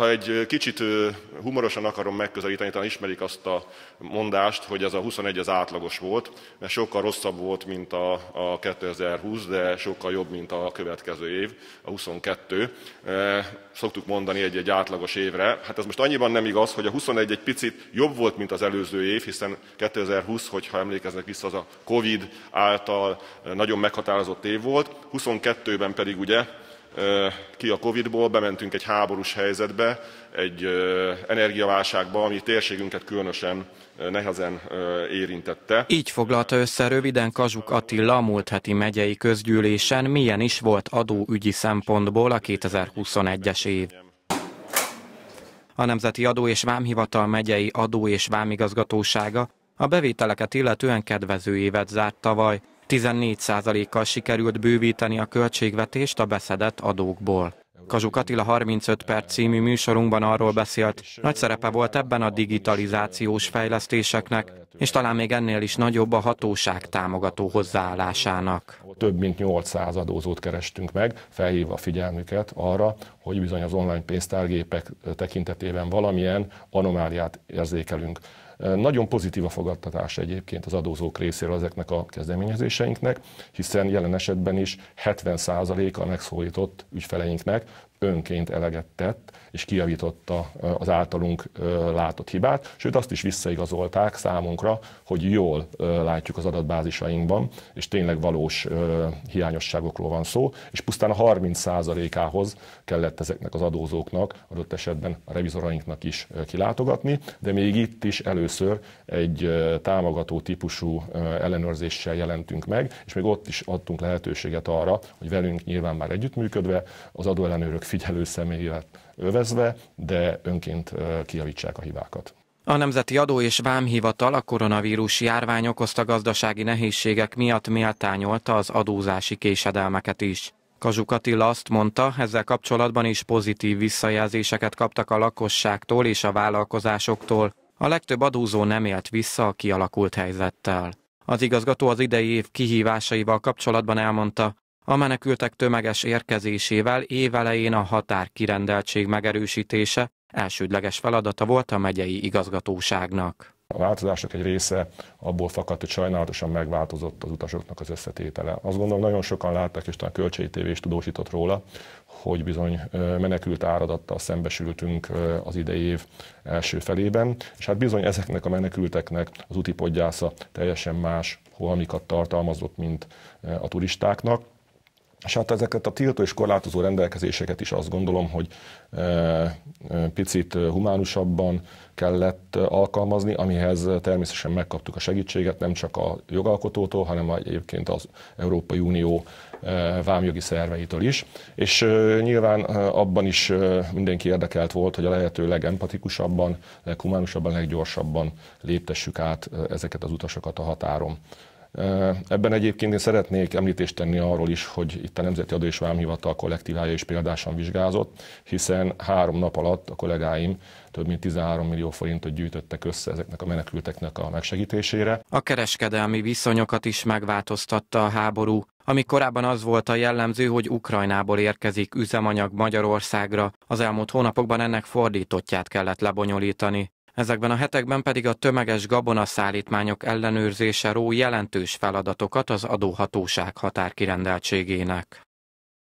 Ha egy kicsit humorosan akarom megközelíteni, talán ismerik azt a mondást, hogy ez a 21 az átlagos volt, mert sokkal rosszabb volt, mint a, a 2020, de sokkal jobb, mint a következő év, a 22. Szoktuk mondani egy-egy átlagos évre. Hát ez most annyiban nem igaz, hogy a 21 egy picit jobb volt, mint az előző év, hiszen 2020, hogyha emlékeznek vissza, az a Covid által nagyon meghatározott év volt, 22-ben pedig ugye ki a Covid-ból, bementünk egy háborús helyzetbe, egy energiaválságba, ami térségünket különösen nehezen érintette. Így foglalta össze röviden Kazsuk Attila a múlt heti megyei közgyűlésen, milyen is volt adóügyi szempontból a 2021-es év. A Nemzeti Adó és Vámhivatal megyei adó és vámigazgatósága a bevételeket illetően kedvező évet zárt tavaly, 14%-kal sikerült bővíteni a költségvetést a beszedett adókból. Kazsuk Attila 35 perc című műsorunkban arról beszélt, nagy szerepe volt ebben a digitalizációs fejlesztéseknek, és talán még ennél is nagyobb a hatóság támogató hozzáállásának. Több mint 800 adózót kerestünk meg, felhívva a figyelmüket arra, hogy bizony az online pénztárgépek tekintetében valamilyen anomáliát érzékelünk. Nagyon pozitív a fogadtatás egyébként az adózók részéről ezeknek a kezdeményezéseinknek, hiszen jelen esetben is 70% a megszólított ügyfeleinknek önként eleget tett, és kijavította az általunk látott hibát, sőt azt is visszaigazolták számunkra, hogy jól látjuk az adatbázisainkban, és tényleg valós hiányosságokról van szó, és pusztán a 30%-ához kellett ezeknek az adózóknak, adott esetben a revizorainknak is kilátogatni, de még itt is először egy támogató típusú ellenőrzéssel jelentünk meg, és még ott is adtunk lehetőséget arra, hogy velünk nyilván már együttműködve az adóellenőrök megfigyelő személyet övezve, de önként kiavítsák a hibákat. A Nemzeti Adó és Vámhivatal a koronavírus járvány okozta gazdasági nehézségek miatt méltányolta az adózási késedelmeket is. Kazsuk Attila azt mondta, ezzel kapcsolatban is pozitív visszajelzéseket kaptak a lakosságtól és a vállalkozásoktól. A legtöbb adózó nem élt vissza a kialakult helyzettel. Az igazgató az idei év kihívásaival kapcsolatban elmondta, a menekültek tömeges érkezésével évelején a határ kirendeltség megerősítése elsődleges feladata volt a megyei igazgatóságnak. A változások egy része abból fakadt, hogy sajnálatosan megváltozott az utasoknak az összetétele. Azt gondolom, nagyon sokan látták, és talán Kölcsei TV is tudósított róla, hogy bizony menekült áradattal szembesültünk az idei év első felében, és hát bizony ezeknek a menekülteknek az úti podgyásza teljesen más holmikat tartalmazott, mint a turistáknak. És hát ezeket a tiltó és korlátozó rendelkezéseket is azt gondolom, hogy e, e, picit humánusabban kellett alkalmazni, amihez természetesen megkaptuk a segítséget nem csak a jogalkotótól, hanem egyébként az Európai Unió e, vámjogi szerveitől is. És nyilván abban is mindenki érdekelt volt, hogy a lehető legempatikusabban, leghumánusabban, leggyorsabban léptessük át ezeket az utasokat a határon. Ebben egyébként én szeretnék említést tenni arról is, hogy itt a Nemzeti Adó és Vámhivatal kollektívája is példásan vizsgázott, hiszen három nap alatt a kollégáim több mint 13 millió forintot gyűjtöttek össze ezeknek a menekülteknek a megsegítésére. A kereskedelmi viszonyokat is megváltoztatta a háború. Ami korábban az volt a jellemző, hogy Ukrajnából érkezik üzemanyag Magyarországra, az elmúlt hónapokban ennek fordítottját kellett lebonyolítani. Ezekben a hetekben pedig a tömeges gabonaszállítmányok ellenőrzése ró jelentős feladatokat az adóhatóság határkirendeltségének.